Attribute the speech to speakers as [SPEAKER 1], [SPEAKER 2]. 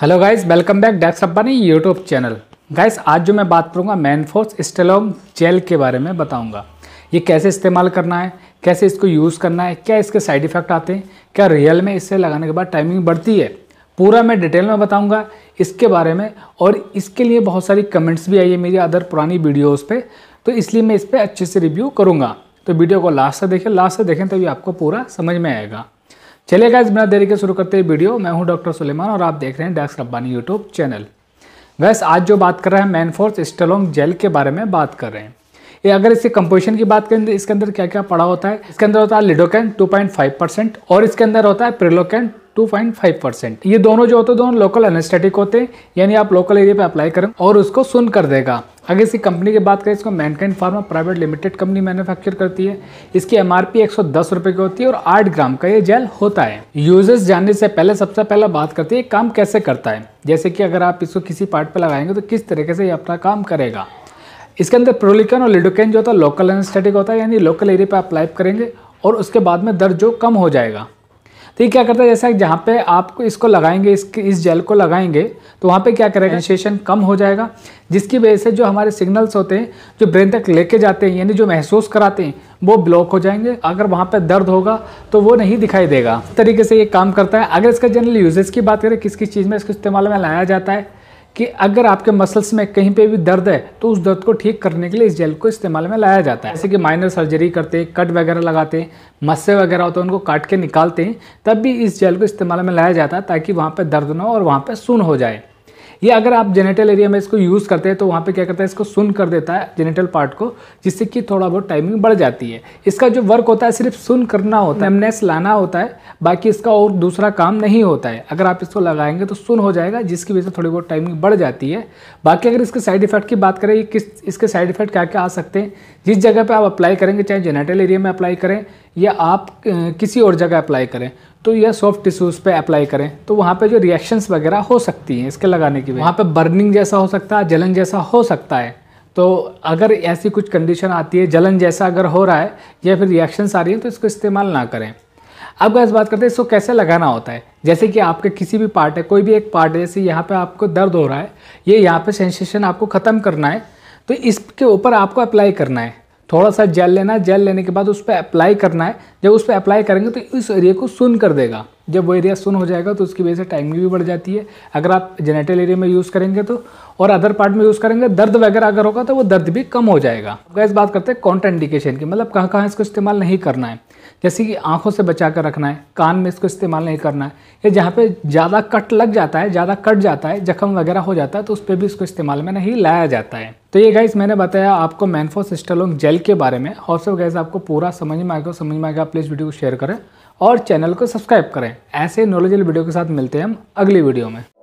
[SPEAKER 1] hello guys welcome back डेक्स अब्बानी YouTube channel guys आज जो मैं बात करूँगा मैनफोर्स स्टेलॉन्ग जेल के बारे में बताऊँगा ये कैसे इस्तेमाल करना है कैसे इसको यूज़ करना है क्या इसके साइड इफ़ेक्ट आते हैं क्या रियल में इससे लगाने के बाद टाइमिंग बढ़ती है पूरा मैं डिटेल में बताऊँगा इसके बारे में और इसके लिए बहुत सारी कमेंट्स भी आई है मेरी अदर पुरानी वीडियोज़ पर तो इसलिए मैं इस पर अच्छे से रिव्यू करूँगा तो वीडियो को लास्ट से देखें लास्ट से देखें तभी आपको पूरा समझ में आएगा चलिए गाइज बिना देरी के शुरू करते हैं वीडियो मैं हूं डॉक्टर सुलेमान और आप देख रहे हैं डैक्स रब्बानी यूट्यूब चैनल वैस आज जो बात कर रहे हैं मैनफोर्स स्टेलोंग जेल के बारे में बात कर रहे हैं ये अगर इसके कंपोजिशन की बात करें तो इसके अंदर क्या क्या पड़ा होता है इसके अंदर होता है लिडोकैन टू परसेंट और इसके अंदर होता है प्रिलोकैन 2.5 ये दोनों जो होते हैं दोनों लोकल एनेस्थेटिक होते हैं यानी आप लोकल एरिया पे अप्लाई करें और उसको सुन कर देगा अगर इसी कंपनी की बात करें इसको Mankind pharma private limited company manufacture करती है इसकी एम आर पी रुपए की होती है और 8 ग्राम का ये जेल होता है यूजेस जानने से पहले सबसे पहला बात करती है काम कैसे करता है जैसे कि अगर आप इसको किसी पार्ट पर लगाएंगे तो किस तरीके से ये अपना काम करेगा इसके अंदर प्रोलिकन और लिडोकेन जो होता है लोकल एनेस्थेटिक होता है यानी लोकल एरिया पर अप्लाई करेंगे और उसके बाद में दर्द जो कम हो जाएगा तो ये क्या करता है जैसा जहाँ पे आप इसको लगाएंगे इस इस जेल को लगाएंगे तो वहाँ पे क्या करेगा सेशन कम हो जाएगा जिसकी वजह से जो हमारे सिग्नल्स होते हैं जो ब्रेन तक लेके जाते हैं यानी जो महसूस कराते हैं वो ब्लॉक हो जाएंगे अगर वहाँ पर दर्द होगा तो वो नहीं दिखाई देगा तरीके से ये काम करता है अगर इसका जनरल यूजेज की बात करें किस किस चीज़ में इसको इस्तेमाल में लाया जाता है कि अगर आपके मसल्स में कहीं पे भी दर्द है तो उस दर्द को ठीक करने के लिए इस जेल को इस्तेमाल में लाया जाता है जैसे कि माइनर सर्जरी करते हैं कट वगैरह लगाते हैं मस्से वगैरह होते हैं उनको काट के निकालते हैं तब भी इस जेल को इस्तेमाल में लाया जाता है ताकि वहाँ पर दर्द ना हो और वहाँ पर सुन हो जाए ये अगर आप जेनेटल एरिया में इसको यूज़ करते हैं तो वहाँ पे क्या करता है इसको सुन कर देता है जेनेटल पार्ट को जिससे कि थोड़ा बहुत टाइमिंग बढ़ जाती है इसका जो वर्क होता है सिर्फ सुन करना होता है एमनेस लाना होता है बाकी इसका और दूसरा काम नहीं होता है अगर आप इसको लगाएंगे तो सुन हो जाएगा जिसकी वजह से थोड़ी बहुत टाइमिंग बढ़ जाती है बाकी अगर इसके साइड इफेक्ट की बात करें किस इसके साइड इफेक्ट क्या क्या आ सकते हैं जिस जगह पर आप अप्लाई करेंगे चाहे जेनेटल एरिया में अप्लाई करें या आप किसी और जगह अप्लाई करें तो यह सॉफ्ट टिश्यूज़ पे अप्लाई करें तो वहाँ पे जो रिएक्शंस वगैरह हो सकती हैं इसके लगाने की वहाँ पे बर्निंग जैसा हो सकता है जलन जैसा हो सकता है तो अगर ऐसी कुछ कंडीशन आती है जलन जैसा अगर हो रहा है या फिर रिएक्शंस आ रही हैं तो इसको इस्तेमाल ना करें अब गैस बात करते हैं इसको कैसे लगाना होता है जैसे कि आपके किसी भी पार्ट है कोई भी एक पार्ट है जैसे यहाँ पर आपको दर्द हो रहा है ये यहाँ पर सेंसेशन आपको ख़त्म करना है तो इसके ऊपर आपको अप्लाई करना है थोड़ा सा जेल लेना है जेल लेने के बाद उस पर अप्लाई करना है जब उस पर अप्लाई करेंगे तो इस एरिया को सुन कर देगा जब वो एरिया सुन हो जाएगा तो उसकी वजह से टाइमिंग भी बढ़ जाती है अगर आप जेनेटल एरिया में यूज़ करेंगे तो और अदर पार्ट में यूज़ करेंगे दर्द वगैरह अगर होगा तो वो दर्द भी कम हो जाएगा अब गैस बात करते हैं कॉन्ट्रा इंडिकेशन की मतलब कहाँ कहाँ इसको इस्तेमाल नहीं करना है जैसे कि आंखों से बचा कर रखना है कान में इसको इस्तेमाल नहीं करना है या जहाँ पे ज़्यादा कट लग जाता है ज़्यादा कट जाता है जख्म वगैरह हो जाता है तो उस पर भी इसको इस्तेमाल में नहीं लाया जाता है तो ये गाइस मैंने बताया आपको मैनफोस स्टेलोंग जेल के बारे में और सब गैस आपको पूरा समझ में आएगा समझ में आएगा प्लीज़ वीडियो को शेयर करें और चैनल को सब्सक्राइब करें ऐसे नॉलेजल वीडियो के साथ मिलते हैं हम अगली वीडियो में